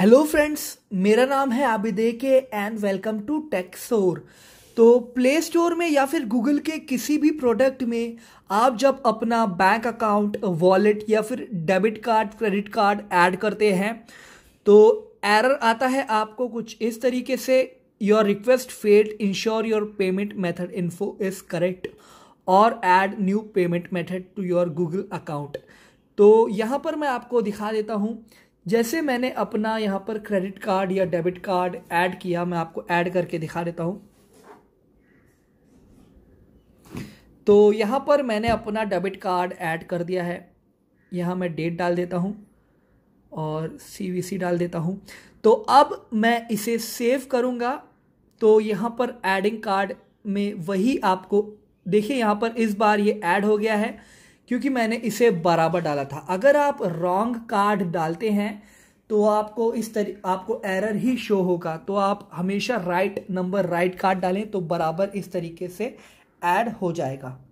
hello friends मेरा नाम है आबिदे के and welcome to tech store तो प्ले स्टोर में या फिर गूगल के किसी भी प्रोडक्ट में आप जब अपना बैंक अकाउंट वॉलेट या फिर debit card credit card add करते हैं तो एरर आता है आपको कुछ इस तरीके से your request failed ensure your payment method info is correct और add new payment method to your Google account तो यहाँ पर मैं आपको दिखा देता हूँ जैसे मैंने अपना यहाँ पर क्रेडिट कार्ड या डेबिट कार्ड ऐड किया मैं आपको ऐड करके दिखा देता हूँ तो यहाँ पर मैंने अपना डेबिट कार्ड ऐड कर दिया है यहाँ मैं डेट डाल देता हूँ और सी डाल देता हूँ तो अब मैं इसे सेव करूँगा तो यहाँ पर एडिंग कार्ड में वही आपको देखिए यहाँ पर इस बार ये ऐड हो गया है क्योंकि मैंने इसे बराबर डाला था अगर आप रॉन्ग कार्ड डालते हैं तो आपको इस तरी आपको एरर ही शो होगा तो आप हमेशा राइट नंबर राइट कार्ड डालें तो बराबर इस तरीके से ऐड हो जाएगा